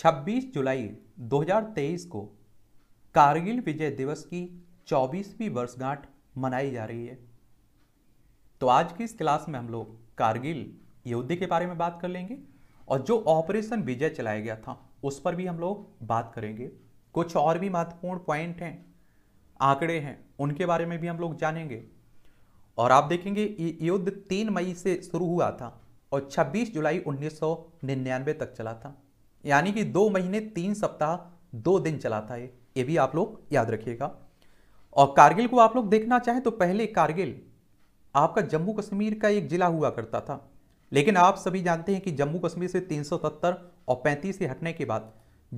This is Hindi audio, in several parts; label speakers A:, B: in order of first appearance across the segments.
A: 26 जुलाई 2023 को कारगिल विजय दिवस की 24वीं वर्षगांठ मनाई जा रही है तो आज की इस क्लास में हम लोग कारगिल युद्ध के बारे में बात कर लेंगे और जो ऑपरेशन विजय चलाया गया था उस पर भी हम लोग बात करेंगे कुछ और भी महत्वपूर्ण पॉइंट हैं आंकड़े हैं उनके बारे में भी हम लोग जानेंगे और आप देखेंगे युद्ध तीन मई से शुरू हुआ था और 26 जुलाई 1999 तक चला था यानी कि दो महीने तीन सप्ताह दो दिन चला था ये ये भी आप लोग याद रखिएगा और कारगिल को आप लोग देखना चाहें तो पहले कारगिल आपका जम्मू कश्मीर का एक जिला हुआ करता था लेकिन आप सभी जानते हैं कि जम्मू कश्मीर से 370 और 35 से हटने के बाद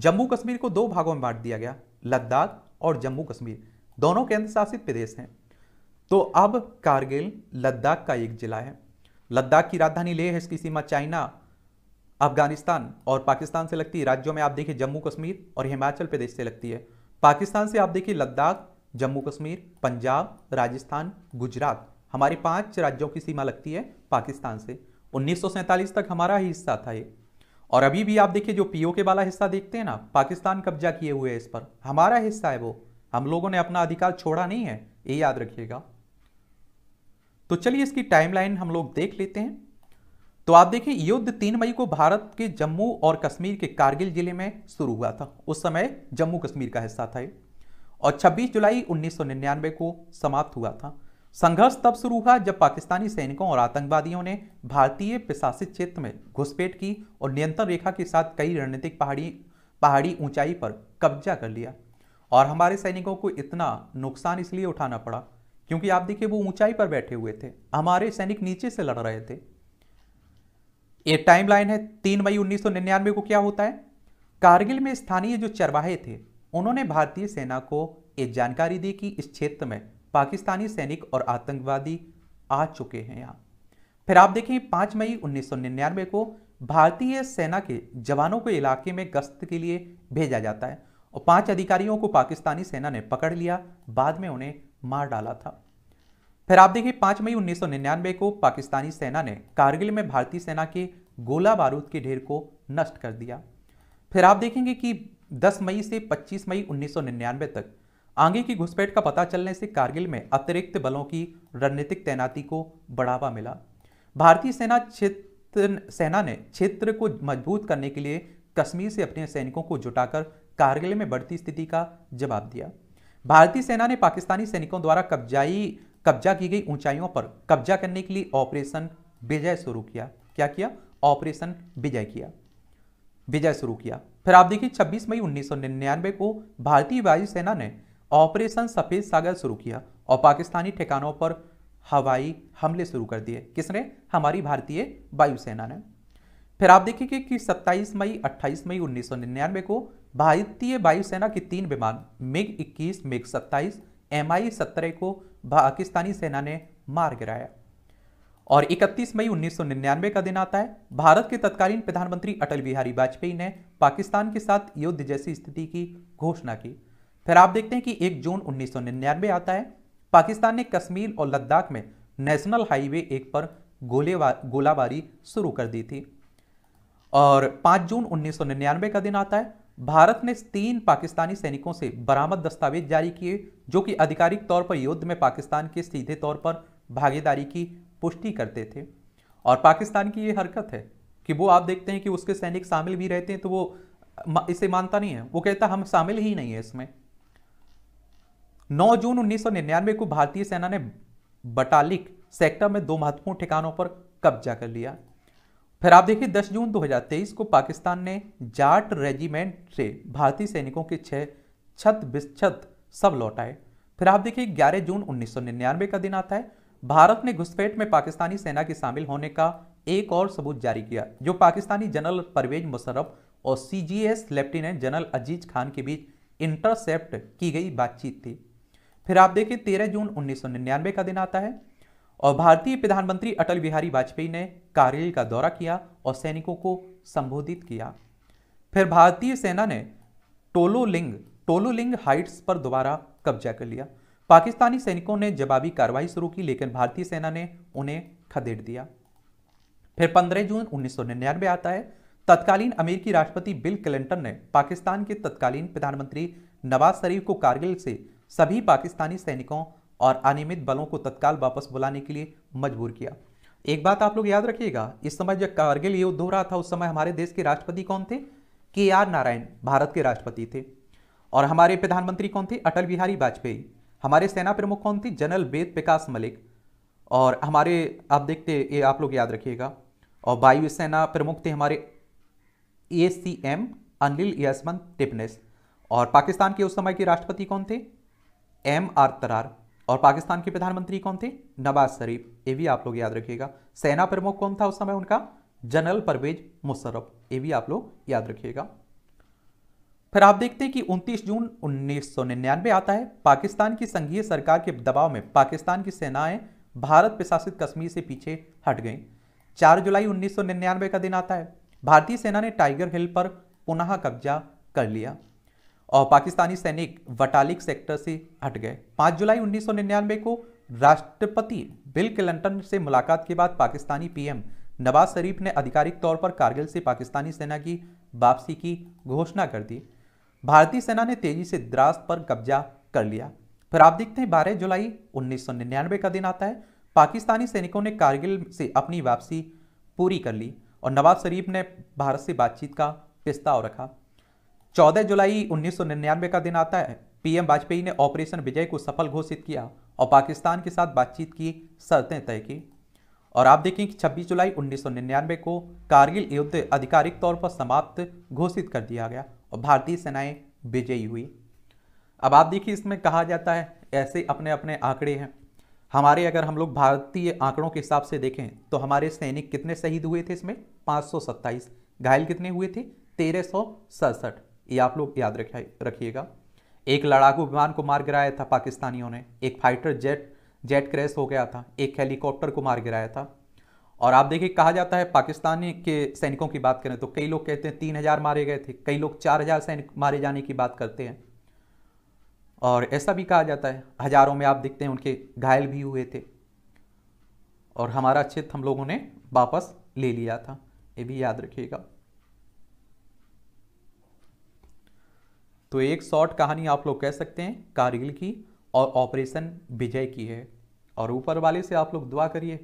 A: जम्मू कश्मीर को दो भागों में बांट दिया गया लद्दाख और जम्मू कश्मीर दोनों केंद्र शासित प्रदेश हैं तो अब कारगिल लद्दाख का एक जिला है लद्दाख की राजधानी लेह है इसकी सीमा चाइना अफगानिस्तान और पाकिस्तान से लगती है राज्यों में आप देखिए जम्मू कश्मीर और हिमाचल प्रदेश से लगती है पाकिस्तान से आप देखिए लद्दाख जम्मू कश्मीर पंजाब राजस्थान गुजरात हमारी पांच राज्यों की सीमा लगती है पाकिस्तान से उन्नीस तक हमारा ही हिस्सा था ये और अभी भी आप देखिए जो पीओ के वाला हिस्सा देखते हैं ना पाकिस्तान कब्जा किए हुए है इस पर हमारा हिस्सा है वो हम लोगों ने अपना अधिकार छोड़ा नहीं है ये याद रखिएगा तो चलिए इसकी टाइमलाइन हम लोग देख लेते हैं तो आप देखिए युद्ध तीन मई को भारत के जम्मू और कश्मीर के कारगिल जिले में शुरू हुआ था उस समय जम्मू कश्मीर का हिस्सा था और 26 जुलाई 1999 को समाप्त हुआ था संघर्ष तब शुरू हुआ जब पाकिस्तानी सैनिकों और आतंकवादियों ने भारतीय प्रशासित क्षेत्र में घुसपैठ की और नियंत्रण रेखा के साथ कई रणनीतिक पहाड़ी पहाड़ी ऊंचाई पर कब्जा कर लिया और हमारे सैनिकों को इतना नुकसान इसलिए उठाना पड़ा क्योंकि आप देखिए वो ऊंचाई पर बैठे हुए थे हमारे सैनिक नीचे से लड़ रहे थे ये टाइमलाइन है तीन मई निन्यानवे को क्या होता है कारगिल में स्थानीय जो चरवाहे थे उन्होंने भारतीय सेना को एक जानकारी दी कि इस क्षेत्र में पाकिस्तानी सैनिक और आतंकवादी आ चुके हैं यहाँ फिर आप देखें पाँच मई उन्नीस को भारतीय सेना के जवानों को इलाके में गश्त के लिए भेजा जाता है और पांच अधिकारियों को पाकिस्तानी सेना ने पकड़ लिया बाद में उन्हें मार डाला था फिर आप देखिए पांच मई 1999 को पाकिस्तानी सेना ने कारगिल में भारतीय सेना के गोला बारूद के ढेर को नष्ट कर दिया फिर आप देखेंगे कि 10 मई से 25 मई 1999 तक आगे की घुसपैठ का पता चलने से कारगिल में अतिरिक्त बलों की रणनीतिक तैनाती को बढ़ावा मिला भारतीय सेना क्षेत्र सेना ने क्षेत्र को मजबूत करने के लिए कश्मीर से अपने सैनिकों को जुटाकर कारगिल में बढ़ती स्थिति का जवाब दिया भारतीय सेना ने पाकिस्तानी सैनिकों द्वारा कब्जाई कब्जा की गई ऊंचाइयों पर कब्जा करने के लिए ऑपरेशन विजय शुरू किया क्या किया ऑपरेशन विजय किया विजय शुरू किया फिर आप देखिए 26 मई 1999 को भारतीय वायुसेना ने ऑपरेशन सफेद सागर शुरू किया और पाकिस्तानी ठिकानों पर हवाई हमले शुरू कर दिए किसने हमारी भारतीय वायुसेना ने फिर आप देखिए कि, कि 27 मई 28 मई 1999 को भारतीय वायुसेना के तीन विमान मिग 21 मिग 27 एम आई को पाकिस्तानी सेना ने मार गिराया और 31 मई 1999 का दिन आता है भारत के तत्कालीन प्रधानमंत्री अटल बिहारी वाजपेयी ने पाकिस्तान के साथ युद्ध जैसी स्थिति की घोषणा की फिर आप देखते हैं कि 1 जून 1999 आता है पाकिस्तान ने कश्मीर और लद्दाख में नेशनल हाईवे एक पर गोले गोलाबारी शुरू कर दी थी और 5 जून 1999 का दिन आता है भारत ने तीन पाकिस्तानी सैनिकों से बरामद दस्तावेज जारी किए जो कि आधिकारिक तौर पर युद्ध में पाकिस्तान के सीधे तौर पर भागीदारी की पुष्टि करते थे और पाकिस्तान की ये हरकत है कि वो आप देखते हैं कि उसके सैनिक शामिल भी रहते हैं तो वो इसे मानता नहीं है वो कहता हम शामिल ही नहीं है इसमें 9 जून 1999 को भारतीय सेना ने बटालिक सेक्टर में दो महत्वपूर्ण ठिकानों पर कब्जा कर लिया फिर आप देखिए 10 जून 2023 को पाकिस्तान ने जाट रेजिमेंट से भारतीय सैनिकों के छह छत बिस्त सब लौटाए फिर आप देखिए 11 जून 1999 का दिन आता है भारत ने घुसपैठ में पाकिस्तानी सेना के शामिल होने का एक और सबूत जारी किया जो पाकिस्तानी जनरल परवेज मुशरफ और CGS lieutenant general Aziz Khan के बीच इंटरसेप्ट की गई बातचीत थी फिर आप देखिए 13 जून 1999 का दिन आता है और भारतीय प्रधानमंत्री अटल बिहारी वाजपेयी ने कारगिल का दौरा किया और सैनिकों को संबोधित किया फिर भारतीय सेना ने टोलोलिंग टोलोलिंग हाइट्स पर दोबारा कब्जा कर लिया पाकिस्तानी सैनिकों ने जवाबी कार्रवाई शुरू की लेकिन भारतीय सेना ने उन्हें खदेड़ दिया फिर 15 जून उन्नीस आता है तत्कालीन अमेरिकी राष्ट्रपति बिल क्लिंटन ने पाकिस्तान के तत्कालीन प्रधानमंत्री नवाज शरीफ को कारगिल से सभी पाकिस्तानी सैनिकों और अनियमित बलों को तत्काल वापस बुलाने के लिए मजबूर किया एक बात आप लोग याद रखिएगा इस समय जब कारगिल युद्ध हो रहा था उस समय हमारे देश के राष्ट्रपति कौन थे के आर नारायण भारत के राष्ट्रपति थे और हमारे प्रधानमंत्री कौन थे अटल बिहारी वाजपेयी हमारे सेना प्रमुख कौन थे जनरल वेद प्रकाश मलिक और हमारे आप देखते ये आप लोग याद रखिएगा और वायुसेना प्रमुख थे हमारे A C M Anil Yashwant Tipnis और पाकिस्तान के उस समय के राष्ट्रपति कौन थे एम आर तरार और पाकिस्तान के प्रधानमंत्री कौन थे नवाज शरीफ ये भी आप लोग याद रखिएगा सेना प्रमुख कौन था उस समय उनका जनरल परवेज मुशरफ ये भी आप लोग याद रखिएगा फिर आप देखते हैं कि 29 जून 1999 आता है पाकिस्तान की संघीय सरकार के दबाव में पाकिस्तान की सेनाएं भारत प्रशासित कश्मीर से पीछे हट गईं 4 जुलाई 1999 का दिन आता है भारतीय सेना ने टाइगर हिल पर पुनः कब्जा कर लिया और पाकिस्तानी सैनिक वटालिक सेक्टर से हट गए 5 जुलाई 1999 को राष्ट्रपति बिल क्लिंटन से मुलाकात के बाद पाकिस्तानी पीएम नवाज शरीफ ने आधिकारिक तौर पर कारगिल से पाकिस्तानी सेना की वापसी की घोषणा कर दी भारतीय सेना ने तेजी से द्रास पर कब्जा कर लिया फिर आप देखते हैं बारह जुलाई उन्नीस का दिन आता है पाकिस्तानी सैनिकों ने कारगिल से अपनी वापसी पूरी कर ली और नवाज शरीफ ने भारत से बातचीत का प्रस्ताव रखा चौदह जुलाई उन्नीस का दिन आता है पीएम वाजपेयी ने ऑपरेशन विजय को सफल घोषित किया और पाकिस्तान के साथ बातचीत की शर्तें तय की और आप देखें कि 26 जुलाई 1999 को कारगिल युद्ध आधिकारिक तौर पर समाप्त घोषित कर दिया गया और भारतीय सेनाएं विजयी हुई अब आप देखिए इसमें कहा जाता है ऐसे अपने अपने आंकड़े हैं हमारे अगर हम लोग भारतीय आंकड़ों के हिसाब से देखें तो हमारे सैनिक कितने शहीद हुए थे इसमें पाँच घायल कितने हुए थे तेरह ये आप लोग याद रखिएगा एक लड़ाकू विमान को मार गिराया था पाकिस्तानियों ने एक फाइटर जेट जेट क्रैश हो गया था एक हेलीकॉप्टर को मार गिराया था और आप देखिए कहा जाता है पाकिस्तानी के सैनिकों की बात करें तो कई लोग कहते हैं तीन हज़ार मारे गए थे कई लोग चार हज़ार सैनिक मारे जाने की बात करते हैं और ऐसा भी कहा जाता है हज़ारों में आप देखते हैं उनके घायल भी हुए थे और हमारा क्षेत्र हम लोगों ने वापस ले लिया था ये भी याद रखिएगा तो एक शॉर्ट कहानी आप लोग कह सकते हैं कारगिल की और ऑपरेशन विजय की है और ऊपर वाले से आप लोग दुआ करिए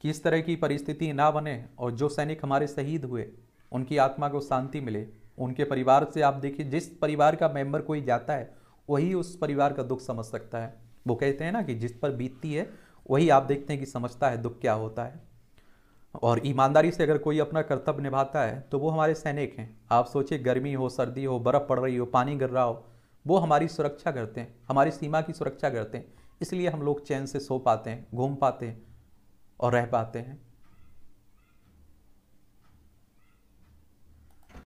A: कि इस तरह की परिस्थिति ना बने और जो सैनिक हमारे शहीद हुए उनकी आत्मा को शांति मिले उनके परिवार से आप देखिए जिस परिवार का मेंबर कोई जाता है वही उस परिवार का दुख समझ सकता है वो कहते हैं ना कि जिस पर बीतती है वही आप देखते हैं कि समझता है दुख क्या होता है और ईमानदारी से अगर कोई अपना कर्तव्य निभाता है तो वो हमारे सैनिक हैं आप सोचिए गर्मी हो सर्दी हो बर्फ़ पड़ रही हो पानी गिर रहा हो वो हमारी सुरक्षा करते हैं हमारी सीमा की सुरक्षा करते हैं इसलिए हम लोग चैन से सो पाते हैं घूम पाते हैं और रह पाते हैं